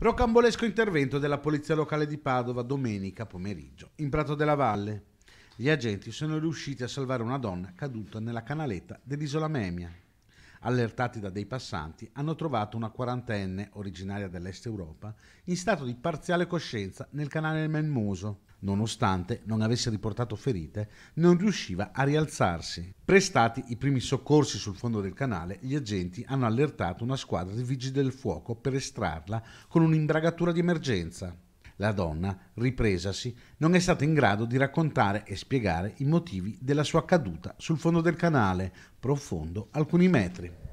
Rocambolesco intervento della Polizia Locale di Padova domenica pomeriggio in Prato della Valle. Gli agenti sono riusciti a salvare una donna caduta nella canaletta dell'isola Memia. Allertati da dei passanti, hanno trovato una quarantenne originaria dell'Est Europa in stato di parziale coscienza nel canale Melmoso. Nonostante non avesse riportato ferite, non riusciva a rialzarsi. Prestati i primi soccorsi sul fondo del canale, gli agenti hanno allertato una squadra di vigili del fuoco per estrarla con un'imbragatura di emergenza. La donna, ripresasi, non è stata in grado di raccontare e spiegare i motivi della sua caduta sul fondo del canale, profondo alcuni metri.